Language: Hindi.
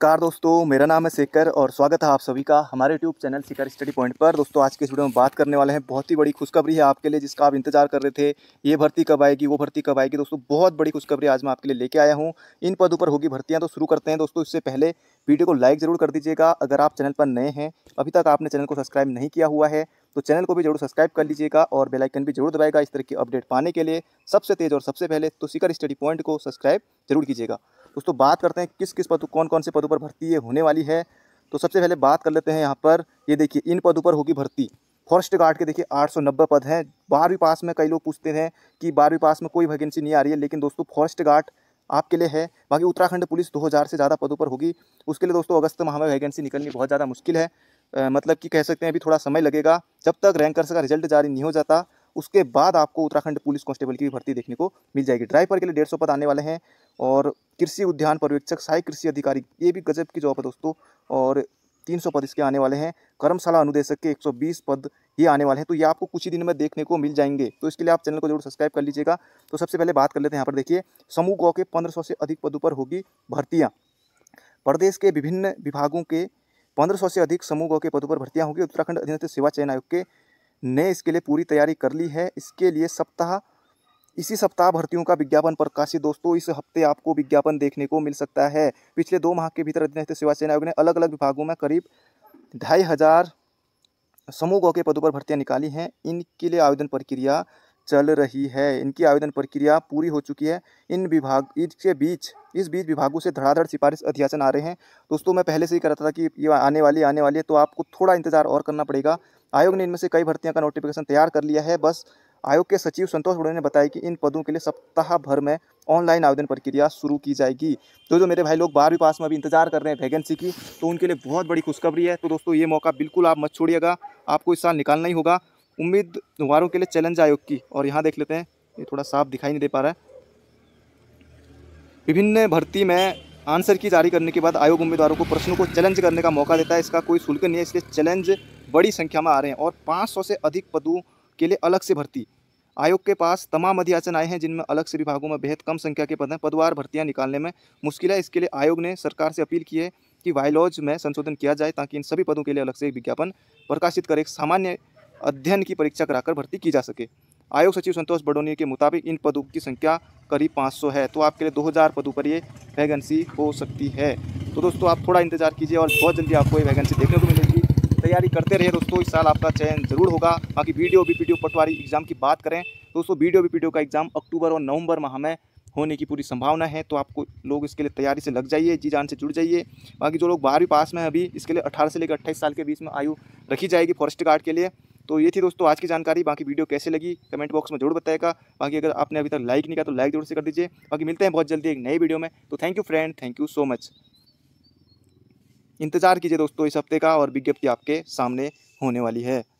कार दोस्तों मेरा नाम है शेखर और स्वागत है आप सभी का हमारे YouTube channel Shikhar study point पर दोस्तों आज के इस वीडियो में बात करने वाले हैं बहुत ही बड़ी खुशखबरी है आपके लिए जिसका आप इंतजार कर रहे थे ये भर्ती कब आएगी वो भर्ती कब आएगी दोस्तों बहुत बड़ी खुशखबरी आज मैं आपके लिए लेके आया हूँ इन पदों पर होगी भर्तियाँ तो शुरू करते हैं दोस्तों इससे पहले वीडियो को लाइक ज़रूर कर दीजिएगा अगर आप चैनल पर नए हैं अभी तक आपने चैनल को सब्सक्राइब नहीं किया हुआ है तो चैनल को भी जरूर सब्सक्राइब कर लीजिएगा और बेलाइकन भी जरूर दबाएगा इस तरह की अपडेट पाने के लिए सबसे तेज़ और सबसे पहले तो शिखर स्टडी पॉइंट को सब्सक्राइब जरूर कीजिएगा दोस्तों बात करते हैं किस किस पद कौन कौन से पदों पर भर्ती ये होने वाली है तो सबसे पहले बात कर लेते हैं यहाँ पर ये देखिए इन पदों पर होगी भर्ती फॉरेस्ट गार्ड के देखिए 890 पद हैं बारहवीं पास में कई लोग पूछते हैं कि बारहवीं पास में कोई वैकेंसी नहीं आ रही है लेकिन दोस्तों फॉरेस्ट गार्ड आपके लिए है बाकी उत्तराखंड पुलिस 2000 से ज़्यादा पदों पर होगी उसके लिए दोस्तों अगस्त माह में वैकेंसी निकलनी बहुत ज़्यादा मुश्किल है आ, मतलब कि कह सकते हैं अभी थोड़ा समय लगेगा जब तक रैंकर्स का रिजल्ट जारी नहीं हो जाता उसके बाद आपको उत्तराखंड पुलिस कांस्टेबल की भी भर्ती देखने को मिल जाएगी ड्राइवर के लिए डेढ़ पद आने वाले हैं और कृषि उद्यान पर्यवेक्षक सहायक कृषि अधिकारी ये भी गजब की जॉब है दोस्तों और 300 पद इसके आने वाले हैं कर्मशाला अनुदेशक के 120 पद ये आने वाले हैं तो ये आपको कुछ ही दिन में देखने को मिल जाएंगे तो इसके लिए आप चैनल को जरूर सब्सक्राइब कर लीजिएगा तो सबसे पहले बात कर लेते हैं यहाँ पर देखिए समूह गौ के पंद्रह से अधिक पदों पर होगी भर्तियाँ प्रदेश के विभिन्न विभागों के पंद्रह से अधिक समूह गौ के पदों पर भर्तियाँ होंगी उत्तराखंड अधीनस्थ सेवा चयन आयोग के ने इसके लिए पूरी तैयारी कर ली है इसके लिए सप्ताह इसी सप्ताह भर्तियों का विज्ञापन प्रकाशित दोस्तों इस हफ्ते आपको विज्ञापन देखने को मिल सकता है पिछले दो माह के भीतर अधिनस्थ सेवा सेना आयोग ने अलग अलग विभागों में करीब ढाई हज़ार समूहों के पदों पर भर्तियां निकाली हैं इनके लिए आवेदन प्रक्रिया चल रही है इनकी आवेदन प्रक्रिया पूरी हो चुकी है इन विभाग इसके बीच इस बीच विभागों से धड़ाधड़ सिफारिश अध्यासन आ रहे हैं दोस्तों मैं पहले से ही कह रहा था कि ये आने वाली आने वाली है तो आपको थोड़ा इंतजार और करना पड़ेगा आयोग ने इनमें से कई भर्तियों का नोटिफिकेशन तैयार कर लिया है बस आयोग के सचिव संतोष बड़े ने बताया कि इन पदों के लिए सप्ताह भर में ऑनलाइन आवेदन प्रक्रिया शुरू की जाएगी तो जो मेरे भाई लोग बारहवीं पास में अभी इंतजार कर रहे हैं वैकेंसी की तो उनके लिए बहुत बड़ी खुशखबरी है तो दोस्तों ये मौका बिल्कुल आप मत छोड़िएगा आपको इस साल निकालना ही होगा उम्मीदवारों के लिए चैलेंज आयोग की और यहाँ देख लेते हैं ये थोड़ा साफ दिखाई नहीं दे पा रहा है विभिन्न भर्ती में आंसर की जारी करने के बाद आयोग उम्मीदवारों को प्रश्नों को चैलेंज करने का मौका देता है इसका कोई शुल्क नहीं है इसलिए चैलेंज बड़ी संख्या में आ रहे हैं और 500 से अधिक पदों के लिए अलग से भर्ती आयोग के पास तमाम अधियाचन आए हैं जिनमें अलग से विभागों में बेहद कम संख्या के पद हैं पदवार भर्तियां निकालने में मुश्किल है इसके लिए आयोग ने सरकार से अपील की है कि वायलॉज में संशोधन किया जाए ताकि इन सभी पदों के लिए अलग से एक विज्ञापन प्रकाशित कर एक सामान्य अध्ययन की परीक्षा कराकर भर्ती की जा सके आयोग सचिव संतोष बडोनी के मुताबिक इन पदों की संख्या करीब पाँच है तो आपके लिए दो पदों पर ये वैकेंसी हो सकती है तो दोस्तों आप थोड़ा इंतजार कीजिए और बहुत जल्दी आपको ये वैकेंसी देखने को मिलेगी तैयारी करते रहे दोस्तों इस साल आपका चयन जरूर होगा बाकी video B P Patwari exam की बात करें दोस्तों वीडियो बी पी का एग्ज़ाम अक्टूबर और नवंबर माह में होने की पूरी संभावना है तो आपको लोग इसके लिए तैयारी से लग जाइए जी जान से जुड़ जाइए बाकी जो लोग बारहवीं पास में अभी इसके लिए अठारह से लेकर अट्ठाईस साल के बीच में आयु रखी जाएगी फॉरेस्ट गार्ड के लिए तो ये थी दोस्तों आज की जानकारी बाकी वीडियो कैसे लगी कमेंट बॉक्स में जरूर बताएगा बाकी अगर आपने अभी तक लाइक नहीं किया तो लाइक जरूर से कर दीजिए बाकी मिलते हैं बहुत जल्दी एक नई वीडियो में तो thank you friend thank you so much इंतज़ार कीजिए दोस्तों इस हफ्ते का और विज्ञप्ति आपके सामने होने वाली है